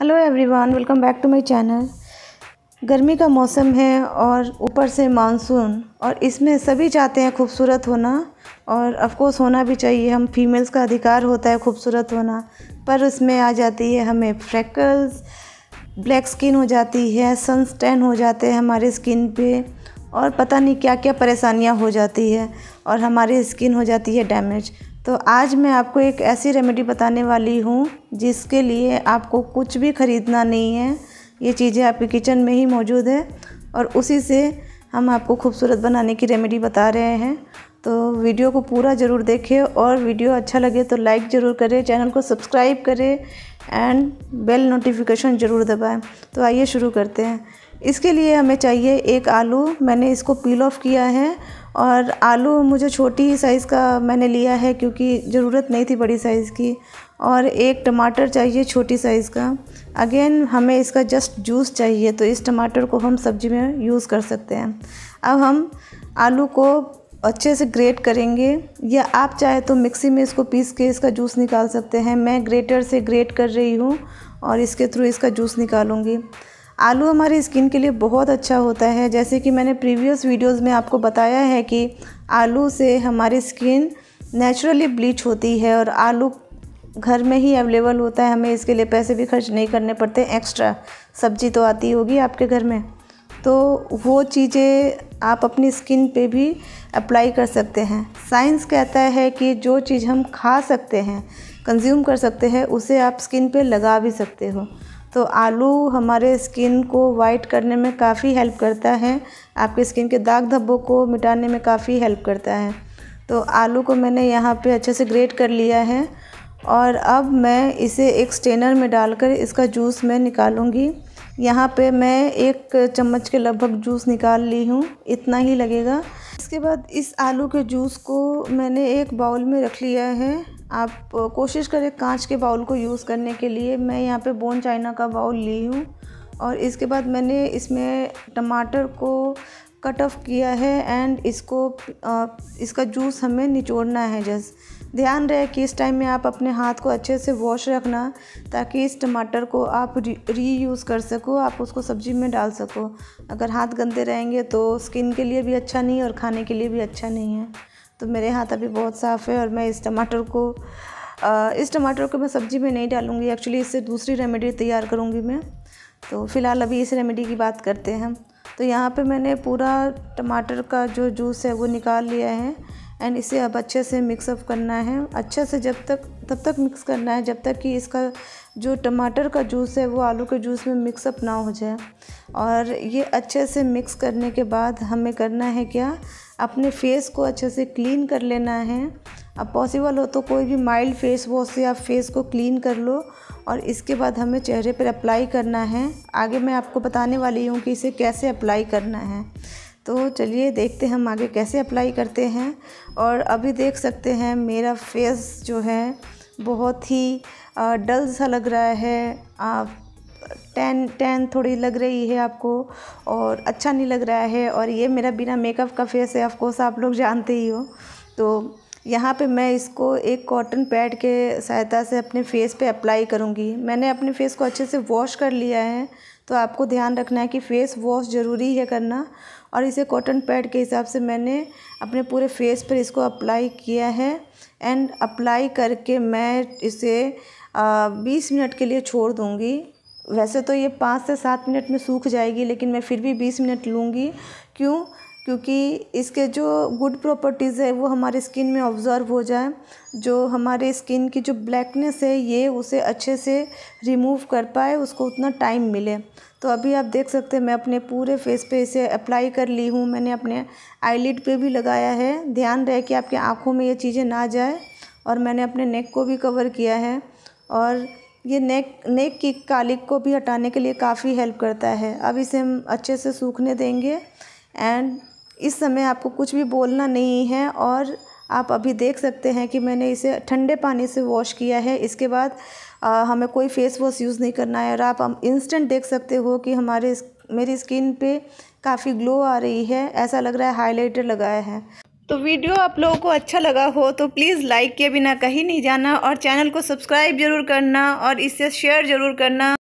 hello everyone welcome back to my channel गर्मी का मौसम है और ऊपर से मानसून और इसमें सभी चाहते हैं खूबसूरत होना और अफकोर्स होना भी चाहिए हम फीमेल्स का अधिकार होता है खूबसूरत होना पर उसमें आ जाती है हमें फ्रैकल्स ब्लैक स्किन हो जाती है सन स्टैन हो जाते हैं हमारे स्किन पे और पता नहीं क्या क्या परेशानियाँ हो जाती है और हमारी स्किन हो जाती है डैमेज तो आज मैं आपको एक ऐसी रेमेडी बताने वाली हूँ जिसके लिए आपको कुछ भी ख़रीदना नहीं है ये चीज़ें आपके किचन में ही मौजूद है और उसी से हम आपको खूबसूरत बनाने की रेमेडी बता रहे हैं तो वीडियो को पूरा ज़रूर देखें और वीडियो अच्छा लगे तो लाइक ज़रूर करें चैनल को सब्सक्राइब करें एंड बेल नोटिफिकेशन ज़रूर दबाएं तो आइए शुरू करते हैं इसके लिए हमें चाहिए एक आलू मैंने इसको पील ऑफ किया है और आलू मुझे छोटी साइज़ का मैंने लिया है क्योंकि ज़रूरत नहीं थी बड़ी साइज़ की और एक टमाटर चाहिए छोटी साइज़ का अगेन हमें इसका जस्ट जूस चाहिए तो इस टमाटर को हम सब्ज़ी में यूज़ कर सकते हैं अब हम आलू को अच्छे से ग्रेट करेंगे या आप चाहे तो मिक्सी में इसको पीस के इसका जूस निकाल सकते हैं मैं ग्रेटर से ग्रेट कर रही हूँ और इसके थ्रू इसका जूस निकालूँगी आलू हमारी स्किन के लिए बहुत अच्छा होता है जैसे कि मैंने प्रीवियस वीडियोस में आपको बताया है कि आलू से हमारी स्किन नेचुरली ब्लीच होती है और आलू घर में ही अवेलेबल होता है हमें इसके लिए पैसे भी खर्च नहीं करने पड़ते एक्स्ट्रा सब्जी तो आती होगी आपके घर में तो वो चीज़ें आप अपनी स्किन पे भी अप्लाई कर सकते हैं साइंस कहता है कि जो चीज़ हम खा सकते हैं कंज्यूम कर सकते हैं उसे आप स्किन पे लगा भी सकते हो तो आलू हमारे स्किन को वाइट करने में काफ़ी हेल्प करता है आपके स्किन के दाग धब्बों को मिटाने में काफ़ी हेल्प करता है तो आलू को मैंने यहाँ पे अच्छे से ग्रेट कर लिया है और अब मैं इसे एक स्टेनर में डालकर इसका जूस मैं निकालूँगी यहाँ पे मैं एक चम्मच के लगभग जूस निकाल ली हूँ इतना ही लगेगा इसके बाद इस आलू के जूस को मैंने एक बाउल में रख लिया है आप कोशिश करें कांच के बाउल को यूज़ करने के लिए मैं यहाँ पे बोन चाइना का बाउल ली हूँ और इसके बाद मैंने इसमें टमाटर को कट ऑफ किया है एंड इसको इसका जूस हमें निचोड़ना है जस्ट ध्यान रहे कि इस टाइम में आप अपने हाथ को अच्छे से वॉश रखना ताकि इस टमाटर को आप री यूज़ कर सको आप उसको सब्ज़ी में डाल सको अगर हाथ गंदे रहेंगे तो स्किन के लिए भी अच्छा नहीं और खाने के लिए भी अच्छा नहीं है तो मेरे हाथ अभी बहुत साफ़ है और मैं इस टमाटर को आ, इस टमाटर को मैं सब्ज़ी में नहीं डालूँगी एक्चुअली इससे दूसरी रेमेडी तैयार करूँगी मैं तो फ़िलहाल अभी इस रेमेडी की बात करते हैं तो यहाँ पे मैंने पूरा टमाटर का जो जूस है वो निकाल लिया है एंड इसे अब अच्छे से मिक्सअप करना है अच्छे से जब तक तब तक मिक्स करना है जब तक कि इसका जो टमाटर का जूस है वो आलू के जूस में मिक्सअप ना हो जाए और ये अच्छे से मिक्स करने के बाद हमें करना है क्या अपने फेस को अच्छे से क्लीन कर लेना है अब पॉसिबल हो तो कोई भी माइल्ड फेस वॉश से आप फेस को क्लीन कर लो और इसके बाद हमें चेहरे पर अप्लाई करना है आगे मैं आपको बताने वाली हूँ कि इसे कैसे अप्लाई करना है तो चलिए देखते हैं हम आगे कैसे अप्लाई करते हैं और अभी देख सकते हैं मेरा फेस जो है बहुत ही डल सा लग रहा है आप टैन टैन थोड़ी लग रही है आपको और अच्छा नहीं लग रहा है और ये मेरा बिना मेकअप का फेस है ऑफकोर्स आप लोग जानते ही हो तो यहाँ पे मैं इसको एक कॉटन पैड के सहायता से अपने फेस पे अप्लाई करूँगी मैंने अपने फेस को अच्छे से वॉश कर लिया है तो आपको ध्यान रखना है कि फेस वॉश ज़रूरी है करना और इसे कॉटन पैड के हिसाब से मैंने अपने पूरे फेस पर इसको अप्लाई किया है एंड अप्लाई करके मैं इसे बीस मिनट के लिए छोड़ दूँगी वैसे तो ये पाँच से सात मिनट में सूख जाएगी लेकिन मैं फिर भी बीस मिनट लूँगी क्यों क्योंकि इसके जो गुड प्रॉपर्टीज़ है वो हमारे स्किन में ऑब्ज़र्व हो जाए जो हमारे स्किन की जो ब्लैकनेस है ये उसे अच्छे से रिमूव कर पाए उसको उतना टाइम मिले तो अभी आप देख सकते हैं मैं अपने पूरे फेस पे इसे अप्लाई कर ली हूँ मैंने अपने आईलिड पे भी लगाया है ध्यान रहे कि आपके आँखों में ये चीज़ें ना जाए और मैंने अपने नेक को भी कवर किया है और ये नेक नेक की कालिक को भी हटाने के लिए काफ़ी हेल्प करता है अब इसे हम अच्छे से सूखने देंगे एंड इस समय आपको कुछ भी बोलना नहीं है और आप अभी देख सकते हैं कि मैंने इसे ठंडे पानी से वॉश किया है इसके बाद आ, हमें कोई फेस वॉश यूज़ नहीं करना है और आप हम इंस्टेंट देख सकते हो कि हमारे मेरी स्किन पे काफ़ी ग्लो आ रही है ऐसा लग रहा है हाइलाइटर लगाया है तो वीडियो आप लोगों को अच्छा लगा हो तो प्लीज़ लाइक के बिना कहीं नहीं जाना और चैनल को सब्सक्राइब ज़रूर करना और इससे शेयर ज़रूर करना